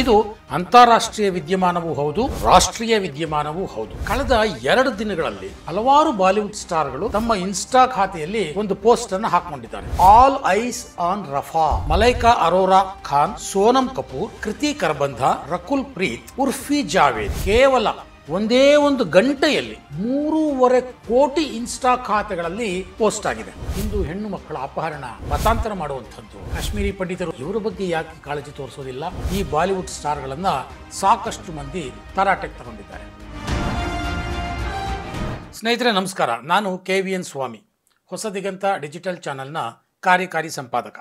ಇದು ಅಂತಾರಾಷ್ಟ್ರೀಯ ವಿದ್ಯಮಾನವೂ ಹೌದು ರಾಷ್ಟ್ರೀಯ ವಿದ್ಯಮಾನವೂ ಹೌದು ಕಳೆದ ಎರಡು ದಿನಗಳಲ್ಲಿ ಹಲವಾರು ಬಾಲಿವುಡ್ ಸ್ಟಾರ್ಗಳು ತಮ್ಮ ಇನ್ಸ್ಟಾ ಖಾತೆಯಲ್ಲಿ ಒಂದು ಪೋಸ್ಟ್ ಅನ್ನು ಹಾಕೊಂಡಿದ್ದಾರೆ all eyes on Rafah Malaika Arora Khan Sonam Kapoor Kriti Kharbanda ರಕುಲ್ Preeth ಉರ್ಫಿ Javed ಕೇವಲ ಒಂದೇ ಒಂದು ಗಂಟೆಯಲ್ಲಿ ಮೂರೂವರೆ ಕೋಟಿ ಇನ್ಸ್ಟಾ ಖಾತೆಗಳಲ್ಲಿ ಪೋಸ್ಟ್ ಆಗಿದೆ ಇಂದು ಹೆಣ್ಣು ಮಕ್ಕಳ ಅಪಹರಣ ಮತಾಂತರ ಮಾಡುವಂಥದ್ದು ಕಾಶ್ಮೀರಿ ಪಂಡಿತರು ಇವರ ಬಗ್ಗೆ ಯಾಕೆ ಕಾಳಜಿ ತೋರಿಸೋದಿಲ್ಲ ಈ ಬಾಲಿವುಡ್ ಸ್ಟಾರ್ಗಳನ್ನ ಸಾಕಷ್ಟು ಮಂದಿ ತರಾಟೆಗೆ ತಗೊಂಡಿದ್ದಾರೆ ಸ್ನೇಹಿತರೆ ನಮಸ್ಕಾರ ನಾನು ಕೆ ವಿ ಎನ್ ಸ್ವಾಮಿ ಹೊಸ ದಿಗಂತ ಡಿಜಿಟಲ್ ಚಾನೆಲ್ನ ಕಾರ್ಯಕಾರಿ ಸಂಪಾದಕ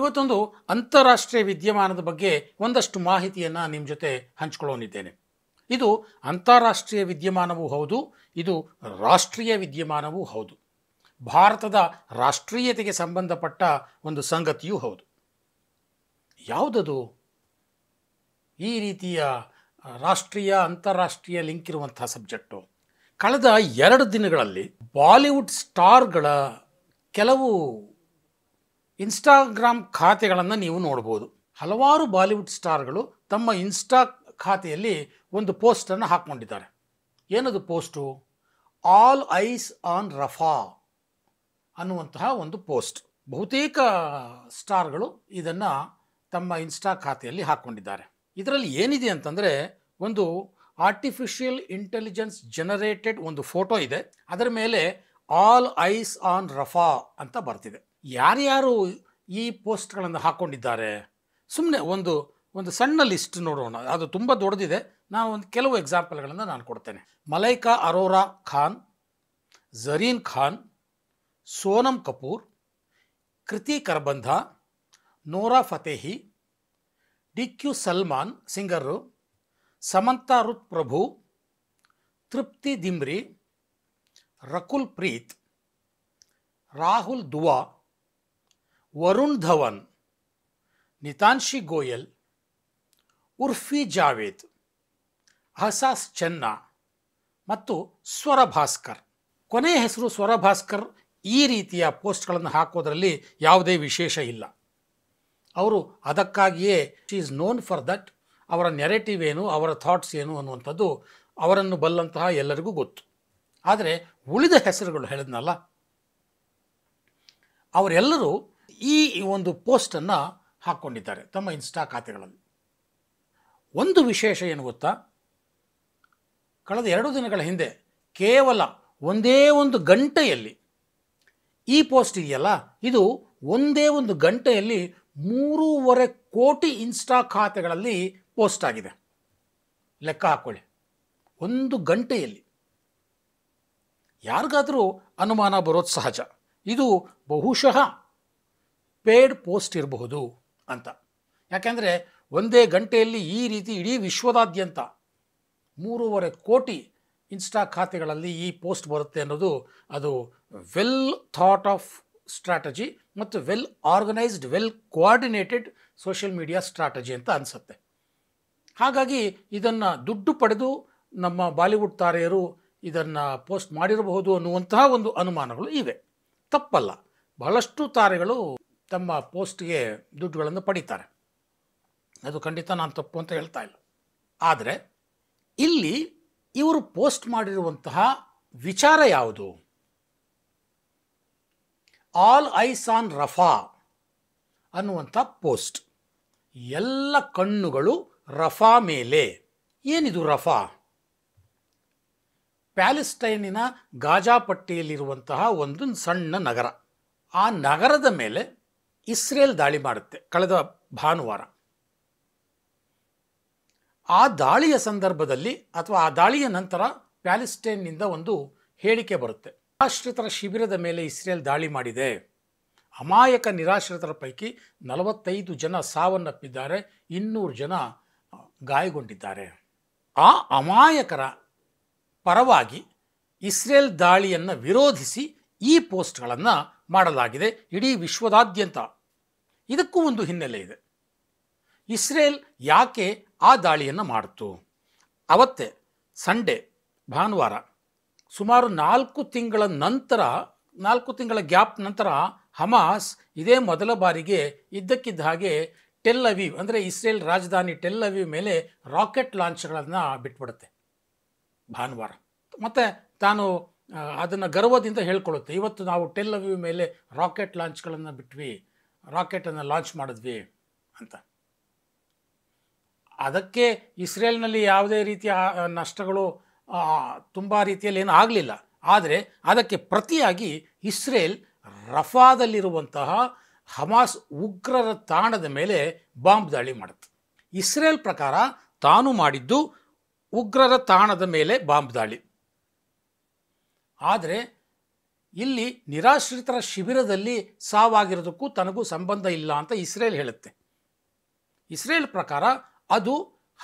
ಇವತ್ತೊಂದು ಅಂತಾರಾಷ್ಟ್ರೀಯ ವಿದ್ಯಮಾನದ ಬಗ್ಗೆ ಒಂದಷ್ಟು ಮಾಹಿತಿಯನ್ನು ನಿಮ್ಮ ಜೊತೆ ಹಂಚ್ಕೊಳ್ಳೋನಿದ್ದೇನೆ ಇದು ಅಂತಾರಾಷ್ಟ್ರೀಯ ವಿದ್ಯಮಾನವೂ ಹೌದು ಇದು ರಾಷ್ಟ್ರೀಯ ವಿದ್ಯಮಾನವೂ ಹೌದು ಭಾರತದ ರಾಷ್ಟ್ರೀಯತೆಗೆ ಸಂಬಂಧಪಟ್ಟ ಒಂದು ಸಂಗತಿಯೂ ಹೌದು ಯಾವುದದು ಈ ರೀತಿಯ ರಾಷ್ಟ್ರೀಯ ಅಂತಾರಾಷ್ಟ್ರೀಯ ಲಿಂಕ್ ಇರುವಂತಹ ಸಬ್ಜೆಕ್ಟು ಕಳೆದ ಎರಡು ದಿನಗಳಲ್ಲಿ ಬಾಲಿವುಡ್ ಸ್ಟಾರ್ಗಳ ಕೆಲವು ಇನ್ಸ್ಟಾಗ್ರಾಮ್ ಖಾತೆಗಳನ್ನು ನೀವು ನೋಡ್ಬೋದು ಹಲವಾರು ಬಾಲಿವುಡ್ ಸ್ಟಾರ್ಗಳು ತಮ್ಮ ಇನ್ಸ್ಟಾ ಖಾತೆಯಲ್ಲಿ ಒಂದು ಪೋಸ್ಟನ್ನು ಹಾಕ್ಕೊಂಡಿದ್ದಾರೆ ಏನದು post all eyes on Rafah ಅನ್ನುವಂತಹ ಒಂದು ಪೋಸ್ಟ್ ಬಹುತೇಕ ಸ್ಟಾರ್ಗಳು ಇದನ್ನು ತಮ್ಮ ಇನ್ಸ್ಟಾ ಖಾತೆಯಲ್ಲಿ ಹಾಕ್ಕೊಂಡಿದ್ದಾರೆ ಇದರಲ್ಲಿ ಏನಿದೆ ಅಂತಂದರೆ ಒಂದು ಆರ್ಟಿಫಿಷಿಯಲ್ ಇಂಟೆಲಿಜೆನ್ಸ್ ಜನರೇಟೆಡ್ ಒಂದು ಫೋಟೋ ಇದೆ ಅದರ ಮೇಲೆ ಆಲ್ ಐಸ್ ಆನ್ ರಫಾ ಅಂತ ಬರ್ತಿದೆ ಯಾರ್ಯಾರು ಈ ಪೋಸ್ಟ್ಗಳನ್ನು ಹಾಕ್ಕೊಂಡಿದ್ದಾರೆ ಸುಮ್ಮನೆ ಒಂದು ಒಂದು ಸಣ್ಣ ಲಿಸ್ಟ್ ನೋಡೋಣ ಅದು ತುಂಬ ದೊಡ್ಡದಿದೆ ನಾನು ಒಂದು ಕೆಲವು ಎಕ್ಸಾಂಪಲ್ಗಳನ್ನು ನಾನು ಕೊಡ್ತೇನೆ Malaika Arora Khan Zareen Khan Sonam Kapoor Kriti Kharbanda Nora Fatehi D Q Salmaan singer Samantha Ruth Prabhu Tripti Dimri ರಕುಲ್ Preeth Rahul ದುವಾ Varun Dhawan ನಿತಾಂಶಿ Goyal ಉರ್ಫಿ Javed ಅಹಸಾಸ್ ಚೆನ್ನ ಮತ್ತು ಸ್ವರಭಾಸ್ಕರ್ ಕೊನೆಯ ಹೆಸರು ಸ್ವರಭಾಸ್ಕರ್ ಈ ರೀತಿಯ ಪೋಸ್ಟ್ಗಳನ್ನು ಹಾಕೋದರಲ್ಲಿ ಯಾವುದೇ ವಿಶೇಷ ಇಲ್ಲ ಅವರು ಅದಕ್ಕಾಗಿಯೇ she is known for that ಅವರ ನೆರೆಟಿವ್ ಏನು ಅವರ ಥಾಟ್ಸ್ ಏನು ಅನ್ನುವಂಥದ್ದು ಅವರನ್ನು ಬಲ್ಲಂತಹ ಎಲ್ಲರಿಗೂ ಗೊತ್ತು ಆದರೆ ಉಳಿದ ಹೆಸರುಗಳು ಹೇಳಿದ್ನಲ್ಲ ಅವರೆಲ್ಲರೂ ಈ ಒಂದು ಪೋಸ್ಟನ್ನು ಹಾಕ್ಕೊಂಡಿದ್ದಾರೆ ತಮ್ಮ ಇನ್ಸ್ಟಾ ಖಾತೆಗಳಲ್ಲಿ ಒಂದು ವಿಶೇಷ ಏನು ಗೊತ್ತಾ ಕಳೆದ ಎರಡು ದಿನಗಳ ಹಿಂದೆ ಕೇವಲ ಒಂದೇ ಒಂದು ಗಂಟೆಯಲ್ಲಿ ಈ ಪೋಸ್ಟ್ ಇದೆಯಲ್ಲ ಇದು ಒಂದೇ ಒಂದು ಗಂಟೆಯಲ್ಲಿ ಮೂರೂವರೆ ಕೋಟಿ ಇನ್ಸ್ಟಾ ಖಾತೆಗಳಲ್ಲಿ ಪೋಸ್ಟ್ ಆಗಿದೆ ಲೆಕ್ಕ ಹಾಕ್ಕೊಳ್ಳಿ ಒಂದು ಗಂಟೆಯಲ್ಲಿ ಯಾರಿಗಾದರೂ ಅನುಮಾನ ಬರೋದು ಸಹಜ ಇದು ಬಹುಶಃ ಪೇಡ್ ಪೋಸ್ಟ್ ಇರಬಹುದು ಅಂತ ಯಾಕೆಂದರೆ ಒಂದೇ ಗಂಟೆಯಲ್ಲಿ ಈ ರೀತಿ ಇಡೀ ವಿಶ್ವದಾದ್ಯಂತ ಮೂರುವರೆ ಕೋಟಿ ಇನ್ಸ್ಟಾ ಖಾತೆಗಳಲ್ಲಿ ಈ ಪೋಸ್ಟ್ ಬರುತ್ತೆ ಅನ್ನೋದು ಅದು ವೆಲ್ ಥಾಟ್ ಆಫ್ ಸ್ಟ್ರಾಟಜಿ ಮತ್ತು well organised well coordinated social media strategy ಅಂತ ಅನಿಸುತ್ತೆ ಹಾಗಾಗಿ ಇದನ್ನು ದುಡ್ಡು ಪಡೆದು ನಮ್ಮ ಬಾಲಿವುಡ್ ತಾರೆಯರು ಇದನ್ನು ಪೋಸ್ಟ್ ಮಾಡಿರಬಹುದು ಅನ್ನುವಂತಹ ಒಂದು ಅನುಮಾನಗಳು ಇವೆ ತಪ್ಪಲ್ಲ ಬಹಳಷ್ಟು ತಾರೆಗಳು ತಮ್ಮ ಪೋಸ್ಟ್ಗೆ ದುಡ್ಡುಗಳನ್ನು ಪಡಿತಾರೆ ಅದು ಖಂಡಿತ ನಾನು ತಪ್ಪು ಅಂತ ಹೇಳ್ತಾ ಇಲ್ಲ ಆದರೆ ಇಲ್ಲಿ ಇವರು ಪೋಸ್ಟ್ ಮಾಡಿರುವಂತಹ ವಿಚಾರ ಯಾವುದು ಆಲ್ ಐಸ್ ಆನ್ ರಫಾ ಅನ್ನುವಂಥ ಪೋಸ್ಟ್ ಎಲ್ಲ ಕಣ್ಣುಗಳು ರಫಾ ಮೇಲೆ ಏನಿದು ರಫಾ ಪ್ಯಾಲೆಸ್ಟೈನಿನ ಗಾಜಾ ಪಟ್ಟಿಯಲ್ಲಿರುವಂತಹ ಒಂದು ಸಣ್ಣ ನಗರ ಆ ನಗರದ ಮೇಲೆ ಇಸ್ರೇಲ್ ದಾಳಿ ಮಾಡುತ್ತೆ ಕಳೆದ ಭಾನುವಾರ ಆ ದಾಳಿಯ ಸಂದರ್ಭದಲ್ಲಿ ಅಥವಾ ಆ ದಾಳಿಯ ನಂತರ ಪ್ಯಾಲೆಸ್ಟೈನ್ನಿಂದ ಒಂದು ಹೇಳಿಕೆ ಬರುತ್ತೆ ನಿರಾಶ್ರಿತರ ಶಿಬಿರದ ಮೇಲೆ ಇಸ್ರೇಲ್ ದಾಳಿ ಮಾಡಿದೆ ಅಮಾಯಕ ನಿರಾಶ್ರಿತರ ಪೈಕಿ ನಲವತ್ತೈದು ಜನ ಸಾವನ್ನಪ್ಪಿದ್ದಾರೆ ಇನ್ನೂರು ಜನ ಗಾಯಗೊಂಡಿದ್ದಾರೆ ಆ ಅಮಾಯಕರ ಪರವಾಗಿ ಇಸ್ರೇಲ್ ದಾಳಿಯನ್ನು ವಿರೋಧಿಸಿ ಈ ಪೋಸ್ಟ್ಗಳನ್ನು ಮಾಡಲಾಗಿದೆ ಇಡೀ ವಿಶ್ವದಾದ್ಯಂತ ಇದಕ್ಕೂ ಒಂದು ಹಿನ್ನೆಲೆ ಇದೆ ಇಸ್ರೇಲ್ ಯಾಕೆ ಆ ದಾಳಿಯನ್ನು ಮಾಡಿತು ಅವತ್ತೇ ಸಂಡೇ ಭಾನುವಾರ ಸುಮಾರು ನಾಲ್ಕು ತಿಂಗಳ ನಂತರ ನಾಲ್ಕು ತಿಂಗಳ ಗ್ಯಾಪ್ ನಂತರ ಹಮಾಸ್ ಇದೇ ಮೊದಲ ಬಾರಿಗೆ ಇದ್ದಕ್ಕಿದ್ದ ಹಾಗೆ ಟೆಲ್ ಅವೀವ್ ಅಂದರೆ ಇಸ್ರೇಲ್ ರಾಜಧಾನಿ ಟೆಲ್ ಅವೀವ್ ಮೇಲೆ ರಾಕೆಟ್ ಲಾಂಚ್ಗಳನ್ನು ಬಿಟ್ಬಿಡುತ್ತೆ ಭಾನುವಾರ ಮತ್ತು ತಾನು ಅದನ್ನು ಗರ್ವದಿಂದ ಹೇಳ್ಕೊಳ್ಳುತ್ತೆ ಇವತ್ತು ನಾವು ಟೆಲ್ ಅವೀವ್ ಮೇಲೆ ರಾಕೆಟ್ ಲಾಂಚ್ಗಳನ್ನು ಬಿಟ್ವಿ ರಾಕೆಟನ್ನು ಲಾಂಚ್ ಮಾಡಿದ್ವಿ ಅಂತ ಅದಕ್ಕೆ ಇಸ್ರೇಲ್ನಲ್ಲಿ ಯಾವುದೇ ರೀತಿಯ ನಷ್ಟಗಳು ತುಂಬ ರೀತಿಯಲ್ಲಿ ಏನೂ ಆಗಲಿಲ್ಲ ಆದರೆ ಅದಕ್ಕೆ ಪ್ರತಿಯಾಗಿ ಇಸ್ರೇಲ್ ರಫಾದಲ್ಲಿರುವಂತಹ ಹಮಾಸ್ ಉಗ್ರರ ತಾಣದ ಮೇಲೆ ಬಾಂಬ್ ದಾಳಿ ಮಾಡುತ್ತೆ ಇಸ್ರೇಲ್ ಪ್ರಕಾರ ತಾನು ಮಾಡಿದ್ದು ಉಗ್ರರ ತಾಣದ ಮೇಲೆ ಬಾಂಬ್ ದಾಳಿ ಆದರೆ ಇಲ್ಲಿ ನಿರಾಶ್ರಿತರ ಶಿಬಿರದಲ್ಲಿ ಸಾವಾಗಿರೋದಕ್ಕೂ ತನಗೂ ಸಂಬಂಧ ಇಲ್ಲ ಅಂತ ಇಸ್ರೇಲ್ ಹೇಳುತ್ತೆ ಇಸ್ರೇಲ್ ಪ್ರಕಾರ ಅದು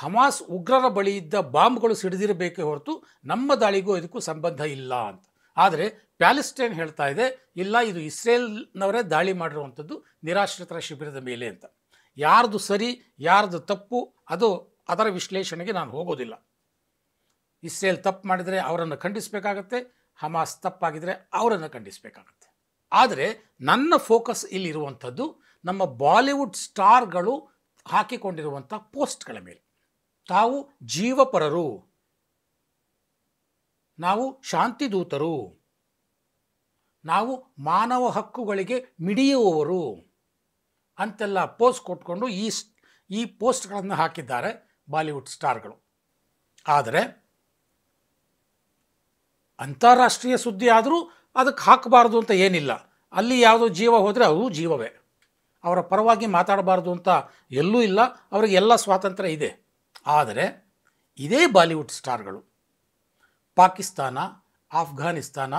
ಹಮಾಸ್ ಉಗ್ರರ ಬಳಿ ಇದ್ದ ಬಾಂಬ್ಗಳು ಸಿಡಿದಿರಬೇಕೇ ಹೊರತು ನಮ್ಮ ದಾಳಿಗೂ ಇದಕ್ಕೂ ಸಂಬಂಧ ಇಲ್ಲ ಅಂತ ಆದರೆ ಪ್ಯಾಲೆಸ್ಟೈನ್ ಹೇಳ್ತಾ ಇದೆ ಇಲ್ಲ ಇದು ಇಸ್ರೇಲ್ನವರೇ ದಾಳಿ ಮಾಡಿರುವಂಥದ್ದು ನಿರಾಶ್ರಿತರ ಶಿಬಿರದ ಮೇಲೆ ಅಂತ ಯಾರ್ದು ಸರಿ ಯಾರ್ದು ತಪ್ಪು ಅದು ಅದರ ವಿಶ್ಲೇಷಣೆಗೆ ನಾನು ಹೋಗೋದಿಲ್ಲ ಇಸ್ರೇಲ್ ತಪ್ಪು ಮಾಡಿದರೆ ಅವರನ್ನು ಖಂಡಿಸಬೇಕಾಗತ್ತೆ ಹಮಾಸ್ ತಪ್ಪಾಗಿದರೆ ಅವರನ್ನು ಖಂಡಿಸಬೇಕಾಗತ್ತೆ ಆದರೆ ನನ್ನ ಫೋಕಸ್ ಇಲ್ಲಿರುವಂಥದ್ದು ನಮ್ಮ ಬಾಲಿವುಡ್ ಸ್ಟಾರ್ಗಳು ಹಾಕಿಕೊಂಡಿರುವಂಥ ಪೋಸ್ಟ್ಗಳ ಮೇಲೆ ತಾವು ಜೀವಪರರು ನಾವು ಶಾಂತಿದೂತರು ನಾವು ಮಾನವ ಹಕ್ಕುಗಳಿಗೆ ಮಿಡಿಯುವವರು ಅಂತೆಲ್ಲ ಪೋಸ್ಟ್ ಕೊಟ್ಕೊಂಡು ಈ ಈ ಪೋಸ್ಟ್ಗಳನ್ನು ಹಾಕಿದ್ದಾರೆ ಬಾಲಿವುಡ್ ಸ್ಟಾರ್ಗಳು ಆದರೆ ಅಂತಾರಾಷ್ಟ್ರೀಯ ಸುದ್ದಿ ಆದರೂ ಅದಕ್ಕೆ ಹಾಕಬಾರ್ದು ಅಂತ ಏನಿಲ್ಲ ಅಲ್ಲಿ ಯಾವುದೋ ಜೀವ ಹೋದರೆ ಅವು ಜೀವವೇ ಅವರ ಪರವಾಗಿ ಮಾತಾಡಬಾರ್ದು ಅಂತ ಎಲ್ಲೂ ಇಲ್ಲ ಅವರಿಗೆಲ್ಲ ಸ್ವಾತಂತ್ರ್ಯ ಇದೆ ಆದರೆ ಇದೇ ಬಾಲಿವುಡ್ ಸ್ಟಾರ್ಗಳು ಪಾಕಿಸ್ತಾನ ಆಫ್ಘಾನಿಸ್ತಾನ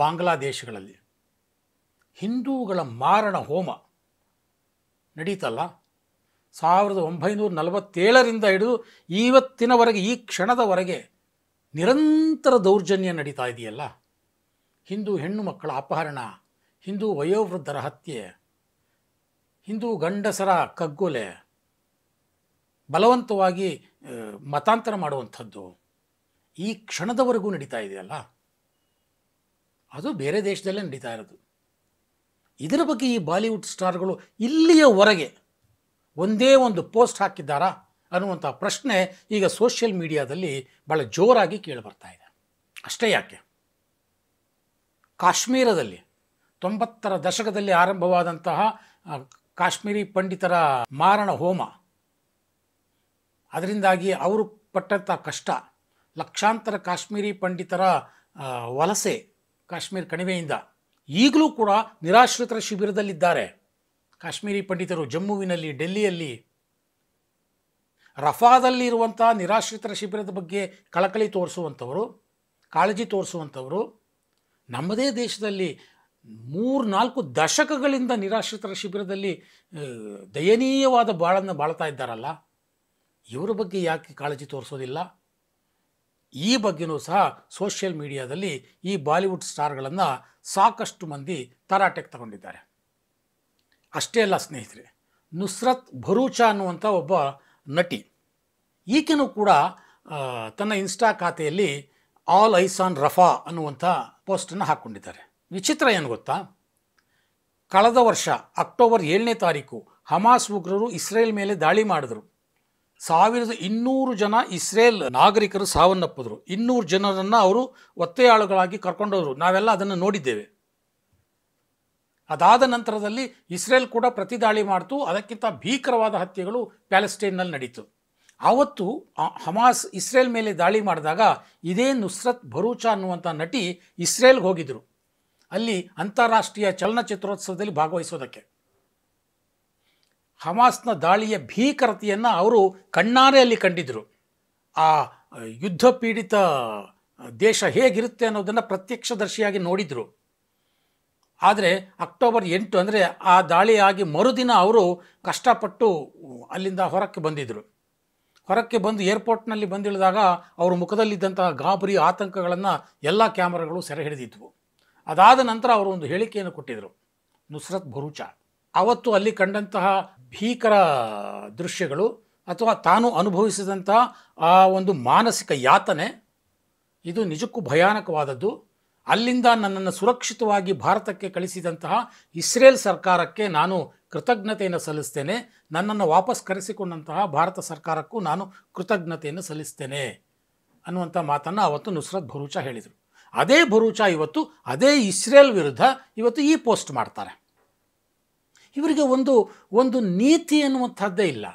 ಬಾಂಗ್ಲಾದೇಶಗಳಲ್ಲಿ ಹಿಂದೂಗಳ ಮಾರಣ ಹೋಮ ನಡೀತಲ್ಲ ಸಾವಿರದ ಒಂಬೈನೂರ ನಲವತ್ತೇಳರಿಂದ ಹಿಡಿದು ಇವತ್ತಿನವರೆಗೆ ಈ ಕ್ಷಣದವರೆಗೆ ನಿರಂತರ ದೌರ್ಜನ್ಯ ನಡೀತಾ ಇದೆಯಲ್ಲ ಹಿಂದೂ ಹೆಣ್ಣು ಮಕ್ಕಳ ಅಪಹರಣ ಹಿಂದೂ ವಯೋವೃದ್ಧರ ಹತ್ಯೆ ಹಿಂದೂ ಗಂಡಸರ ಕಗ್ಗೊಲೆ ಬಲವಂತವಾಗಿ ಮತಾಂತರ ಮಾಡುವಂಥದ್ದು ಈ ಕ್ಷಣದವರೆಗೂ ನಡೀತಾ ಇದೆಯಲ್ಲ ಅದು ಬೇರೆ ದೇಶದಲ್ಲೇ ನಡೀತಾ ಇರೋದು ಇದರ ಬಗ್ಗೆ ಈ ಬಾಲಿವುಡ್ ಸ್ಟಾರ್ಗಳು ಇಲ್ಲಿಯವರೆಗೆ ಒಂದೇ ಒಂದು ಪೋಸ್ಟ್ ಹಾಕಿದ್ದಾರಾ ಅನ್ನುವಂಥ ಪ್ರಶ್ನೆ ಈಗ ಸೋಷಿಯಲ್ ಮೀಡಿಯಾದಲ್ಲಿ ಭಾಳ ಜೋರಾಗಿ ಬರ್ತಾ ಇದೆ ಅಷ್ಟೇ ಯಾಕೆ ಕಾಶ್ಮೀರದಲ್ಲಿ ತೊಂಬತ್ತರ ದಶಕದಲ್ಲಿ ಆರಂಭವಾದಂತಹ ಕಾಶ್ಮೀರಿ ಪಂಡಿತರ ಮಾರಣ ಹೋಮ ಅದರಿಂದಾಗಿ ಅವರು ಪಟ್ಟಂಥ ಕಷ್ಟ ಲಕ್ಷಾಂತರ ಕಾಶ್ಮೀರಿ ಪಂಡಿತರ ವಲಸೆ ಕಾಶ್ಮೀರ ಕಣಿವೆಯಿಂದ ಈಗಲೂ ಕೂಡ ನಿರಾಶ್ರಿತರ ಶಿಬಿರದಲ್ಲಿದ್ದಾರೆ ಕಾಶ್ಮೀರಿ ಪಂಡಿತರು ಜಮ್ಮುವಿನಲ್ಲಿ ಡೆಲ್ಲಿಯಲ್ಲಿ ರಫಾದಲ್ಲಿ ಇರುವಂಥ ನಿರಾಶ್ರಿತರ ಶಿಬಿರದ ಬಗ್ಗೆ ಕಳಕಳಿ ತೋರಿಸುವಂಥವರು ಕಾಳಜಿ ತೋರಿಸುವಂಥವರು ನಮ್ಮದೇ ದೇಶದಲ್ಲಿ ಮೂರು ನಾಲ್ಕು ದಶಕಗಳಿಂದ ನಿರಾಶ್ರಿತರ ಶಿಬಿರದಲ್ಲಿ ದಯನೀಯವಾದ ಬಾಳನ್ನು ಬಾಳ್ತಾ ಇದ್ದಾರಲ್ಲ ಇವರ ಬಗ್ಗೆ ಯಾಕೆ ಕಾಳಜಿ ತೋರಿಸೋದಿಲ್ಲ ಈ ಬಗ್ಗೆಯೂ ಸಹ ಸೋಷಿಯಲ್ ಮೀಡಿಯಾದಲ್ಲಿ ಈ ಬಾಲಿವುಡ್ ಸ್ಟಾರ್ಗಳನ್ನು ಸಾಕಷ್ಟು ಮಂದಿ ತರಾಟೆಗೆ ತಗೊಂಡಿದ್ದಾರೆ ಅಷ್ಟೇ ಅಲ್ಲ ಸ್ನೇಹಿತರೆ ನುಸ್ರತ್ ಭರೂಚಾ ಅನ್ನುವಂಥ ಒಬ್ಬ ನಟಿ ಈಕೆನೂ ಕೂಡ ತನ್ನ ಇನ್ಸ್ಟಾ ಖಾತೆಯಲ್ಲಿ ಆಲ್ ಐಸಾನ್ ರಫಾ ಅನ್ನುವಂಥ ಪೋಸ್ಟನ್ನು ಹಾಕ್ಕೊಂಡಿದ್ದಾರೆ ವಿಚಿತ್ರ ಏನು ಗೊತ್ತಾ ಕಳೆದ ವರ್ಷ ಅಕ್ಟೋಬರ್ ಏಳನೇ ತಾರೀಕು ಹಮಾಸ್ ಉಗ್ರರು ಇಸ್ರೇಲ್ ಮೇಲೆ ದಾಳಿ ಮಾಡಿದ್ರು ಸಾವಿರದ ಇನ್ನೂರು ಜನ ಇಸ್ರೇಲ್ ನಾಗರಿಕರು ಸಾವನ್ನಪ್ಪಿದ್ರು ಇನ್ನೂರು ಜನರನ್ನು ಅವರು ಒತ್ತೆಯಾಳುಗಳಾಗಿ ಕರ್ಕೊಂಡೋದ್ರು ನಾವೆಲ್ಲ ಅದನ್ನು ನೋಡಿದ್ದೇವೆ ಅದಾದ ನಂತರದಲ್ಲಿ ಇಸ್ರೇಲ್ ಕೂಡ ಪ್ರತಿ ದಾಳಿ ಮಾಡ್ತು ಅದಕ್ಕಿಂತ ಭೀಕರವಾದ ಹತ್ಯೆಗಳು ಪ್ಯಾಲೆಸ್ಟೈನ್ನಲ್ಲಿ ನಡೀತು ಆವತ್ತು ಹಮಾಸ್ ಇಸ್ರೇಲ್ ಮೇಲೆ ದಾಳಿ ಮಾಡಿದಾಗ ಇದೇ ನುಸ್ರತ್ ಭರೂಚ ಅನ್ನುವಂಥ ನಟಿ ಇಸ್ರೇಲ್ಗೆ ಹೋಗಿದ್ರು ಅಲ್ಲಿ ಅಂತಾರಾಷ್ಟ್ರೀಯ ಚಲನಚಿತ್ರೋತ್ಸವದಲ್ಲಿ ಭಾಗವಹಿಸೋದಕ್ಕೆ ಹಮಾಸ್ನ ದಾಳಿಯ ಭೀಕರತೆಯನ್ನು ಅವರು ಕಣ್ಣಾರೆ ಅಲ್ಲಿ ಕಂಡಿದ್ದರು ಆ ಯುದ್ಧ ಪೀಡಿತ ದೇಶ ಹೇಗಿರುತ್ತೆ ಅನ್ನೋದನ್ನು ಪ್ರತ್ಯಕ್ಷದರ್ಶಿಯಾಗಿ ನೋಡಿದರು ಆದರೆ ಅಕ್ಟೋಬರ್ ಎಂಟು ಅಂದರೆ ಆ ದಾಳಿಯಾಗಿ ಮರುದಿನ ಅವರು ಕಷ್ಟಪಟ್ಟು ಅಲ್ಲಿಂದ ಹೊರಕ್ಕೆ ಬಂದಿದ್ದರು ಹೊರಕ್ಕೆ ಬಂದು ಏರ್ಪೋರ್ಟ್ನಲ್ಲಿ ಬಂದಿಳಿದಾಗ ಅವರು ಮುಖದಲ್ಲಿದ್ದಂತಹ ಗಾಬರಿ ಆತಂಕಗಳನ್ನು ಎಲ್ಲ ಕ್ಯಾಮರಾಗಳು ಸೆರೆ ಹಿಡಿದಿದ್ವು ಅದಾದ ನಂತರ ಅವರು ಒಂದು ಹೇಳಿಕೆಯನ್ನು ಕೊಟ್ಟಿದ್ದರು ನುಸ್ರತ್ ಭರೂಚ ಅವತ್ತು ಅಲ್ಲಿ ಕಂಡಂತಹ ಭೀಕರ ದೃಶ್ಯಗಳು ಅಥವಾ ತಾನು ಅನುಭವಿಸಿದಂತಹ ಆ ಒಂದು ಮಾನಸಿಕ ಯಾತನೆ ಇದು ನಿಜಕ್ಕೂ ಭಯಾನಕವಾದದ್ದು ಅಲ್ಲಿಂದ ನನ್ನನ್ನು ಸುರಕ್ಷಿತವಾಗಿ ಭಾರತಕ್ಕೆ ಕಳಿಸಿದಂತಹ ಇಸ್ರೇಲ್ ಸರ್ಕಾರಕ್ಕೆ ನಾನು ಕೃತಜ್ಞತೆಯನ್ನು ಸಲ್ಲಿಸ್ತೇನೆ ನನ್ನನ್ನು ವಾಪಸ್ ಕರೆಸಿಕೊಂಡಂತಹ ಭಾರತ ಸರ್ಕಾರಕ್ಕೂ ನಾನು ಕೃತಜ್ಞತೆಯನ್ನು ಸಲ್ಲಿಸ್ತೇನೆ ಅನ್ನುವಂಥ ಮಾತನ್ನು ಅವತ್ತು ನುಸ್ರತ್ ಭರೂಚ ಹೇಳಿದರು ಅದೇ ಭರೂಚಾ ಇವತ್ತು ಅದೇ ಇಸ್ರೇಲ್ ವಿರುದ್ಧ ಇವತ್ತು ಈ ಪೋಸ್ಟ್ ಮಾಡ್ತಾರೆ ಇವರಿಗೆ ಒಂದು ಒಂದು ನೀತಿ ಅನ್ನುವಂಥದ್ದೇ ಇಲ್ಲ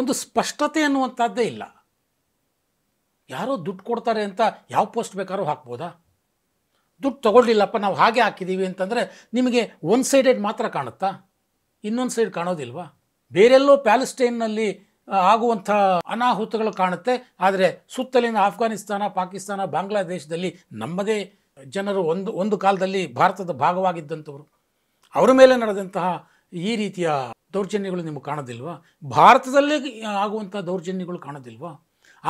ಒಂದು ಸ್ಪಷ್ಟತೆ ಅನ್ನುವಂಥದ್ದೇ ಇಲ್ಲ ಯಾರೋ ದುಡ್ಡು ಕೊಡ್ತಾರೆ ಅಂತ ಯಾವ ಪೋಸ್ಟ್ ಬೇಕಾದ್ರೂ ಹಾಕ್ಬೋದಾ ದುಡ್ಡು ತೊಗೊಳ್ಳಿಲ್ಲಪ್ಪ ನಾವು ಹಾಗೆ ಹಾಕಿದ್ದೀವಿ ಅಂತಂದರೆ ನಿಮಗೆ ಒನ್ ಸೈಡೆಡ್ ಮಾತ್ರ ಕಾಣುತ್ತಾ ಇನ್ನೊಂದು ಸೈಡ್ ಕಾಣೋದಿಲ್ವಾ ಬೇರೆಲ್ಲೋ ಪ್ಯಾಲೆಸ್ಟೈನ್ನಲ್ಲಿ ಆಗುವಂಥ ಅನಾಹುತಗಳು ಕಾಣುತ್ತೆ ಆದರೆ ಸುತ್ತಲಿನ ಆಫ್ಘಾನಿಸ್ತಾನ ಪಾಕಿಸ್ತಾನ ಬಾಂಗ್ಲಾದೇಶದಲ್ಲಿ ನಮ್ಮದೇ ಜನರು ಒಂದು ಒಂದು ಕಾಲದಲ್ಲಿ ಭಾರತದ ಭಾಗವಾಗಿದ್ದಂಥವರು ಅವರ ಮೇಲೆ ನಡೆದಂತಹ ಈ ರೀತಿಯ ದೌರ್ಜನ್ಯಗಳು ನಿಮಗೆ ಕಾಣೋದಿಲ್ವಾ ಭಾರತದಲ್ಲೇ ಆಗುವಂಥ ದೌರ್ಜನ್ಯಗಳು ಕಾಣೋದಿಲ್ವಾ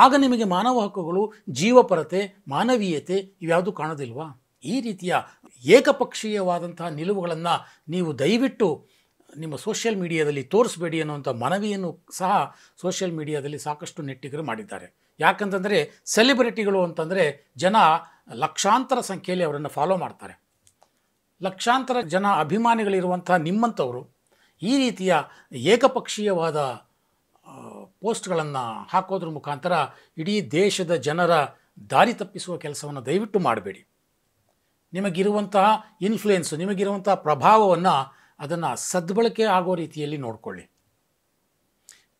ಆಗ ನಿಮಗೆ ಮಾನವ ಹಕ್ಕುಗಳು ಜೀವಪರತೆ ಮಾನವೀಯತೆ ಇವ್ಯಾವುದು ಕಾಣೋದಿಲ್ವಾ ಈ ರೀತಿಯ ಏಕಪಕ್ಷೀಯವಾದಂತಹ ನಿಲುವುಗಳನ್ನು ನೀವು ದಯವಿಟ್ಟು ನಿಮ್ಮ ಸೋಷಿಯಲ್ ಮೀಡಿಯಾದಲ್ಲಿ ತೋರಿಸ್ಬೇಡಿ ಅನ್ನುವಂಥ ಮನವಿಯನ್ನು ಸಹ ಸೋಷಿಯಲ್ ಮೀಡಿಯಾದಲ್ಲಿ ಸಾಕಷ್ಟು ನೆಟ್ಟಿಗರು ಮಾಡಿದ್ದಾರೆ ಯಾಕಂತಂದರೆ ಸೆಲೆಬ್ರಿಟಿಗಳು ಅಂತಂದರೆ ಜನ ಲಕ್ಷಾಂತರ ಸಂಖ್ಯೆಯಲ್ಲಿ ಅವರನ್ನು ಫಾಲೋ ಮಾಡ್ತಾರೆ ಲಕ್ಷಾಂತರ ಜನ ಅಭಿಮಾನಿಗಳಿರುವಂಥ ನಿಮ್ಮಂಥವರು ಈ ರೀತಿಯ ಏಕಪಕ್ಷೀಯವಾದ ಪೋಸ್ಟ್ಗಳನ್ನು ಹಾಕೋದ್ರ ಮುಖಾಂತರ ಇಡೀ ದೇಶದ ಜನರ ದಾರಿ ತಪ್ಪಿಸುವ ಕೆಲಸವನ್ನು ದಯವಿಟ್ಟು ಮಾಡಬೇಡಿ ನಿಮಗಿರುವಂತಹ ಇನ್ಫ್ಲುಯೆನ್ಸು ನಿಮಗಿರುವಂಥ ಪ್ರಭಾವವನ್ನು ಅದನ್ನು ಸದ್ಬಳಕೆ ಆಗೋ ರೀತಿಯಲ್ಲಿ ನೋಡಿಕೊಳ್ಳಿ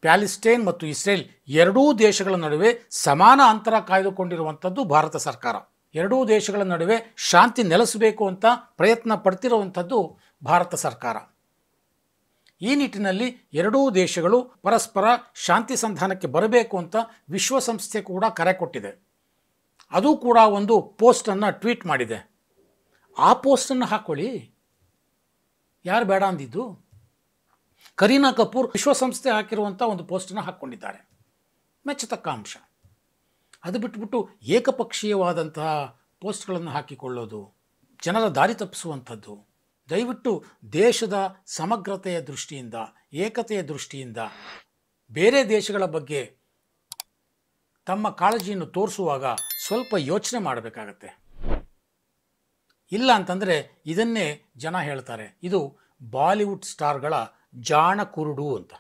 ಪ್ಯಾಲಿಸ್ಟೈನ್ ಮತ್ತು ಇಸ್ರೇಲ್ ಎರಡೂ ದೇಶಗಳ ನಡುವೆ ಸಮಾನ ಅಂತರ ಕಾಯ್ದುಕೊಂಡಿರುವಂಥದ್ದು ಭಾರತ ಸರ್ಕಾರ ಎರಡೂ ದೇಶಗಳ ನಡುವೆ ಶಾಂತಿ ನೆಲೆಸಬೇಕು ಅಂತ ಪ್ರಯತ್ನ ಪಡ್ತಿರುವಂಥದ್ದು ಭಾರತ ಸರ್ಕಾರ ಈ ನಿಟ್ಟಿನಲ್ಲಿ ಎರಡೂ ದೇಶಗಳು ಪರಸ್ಪರ ಶಾಂತಿ ಸಂಧಾನಕ್ಕೆ ಬರಬೇಕು ಅಂತ ವಿಶ್ವಸಂಸ್ಥೆ ಕೂಡ ಕರೆ ಕೊಟ್ಟಿದೆ ಅದು ಕೂಡ ಒಂದು ಪೋಸ್ಟನ್ನು ಟ್ವೀಟ್ ಮಾಡಿದೆ ಆ ಪೋಸ್ಟನ್ನು ಹಾಕ್ಕೊಳ್ಳಿ ಯಾರು ಬೇಡ ಅಂದಿದ್ದು ಕರೀನಾ ಕಪೂರ್ ವಿಶ್ವಸಂಸ್ಥೆ ಹಾಕಿರುವಂಥ ಒಂದು ಪೋಸ್ಟನ್ನು ಹಾಕ್ಕೊಂಡಿದ್ದಾರೆ ಮೆಚ್ಚತಕ್ಕ ಅಂಶ ಅದು ಬಿಟ್ಬಿಟ್ಟು ಏಕಪಕ್ಷೀಯವಾದಂತಹ ಪೋಸ್ಟ್ಗಳನ್ನು ಹಾಕಿಕೊಳ್ಳೋದು ಜನರ ದಾರಿ ತಪ್ಪಿಸುವಂಥದ್ದು ದಯವಿಟ್ಟು ದೇಶದ ಸಮಗ್ರತೆಯ ದೃಷ್ಟಿಯಿಂದ ಏಕತೆಯ ದೃಷ್ಟಿಯಿಂದ ಬೇರೆ ದೇಶಗಳ ಬಗ್ಗೆ ತಮ್ಮ ಕಾಳಜಿಯನ್ನು ತೋರಿಸುವಾಗ ಸ್ವಲ್ಪ ಯೋಚನೆ ಮಾಡಬೇಕಾಗತ್ತೆ ಇಲ್ಲ ಅಂತಂದರೆ ಇದನ್ನೇ ಜನ ಹೇಳ್ತಾರೆ ಇದು ಬಾಲಿವುಡ್ ಸ್ಟಾರ್ಗಳ ಜಾಣ ಕುರುಡು ಅಂತ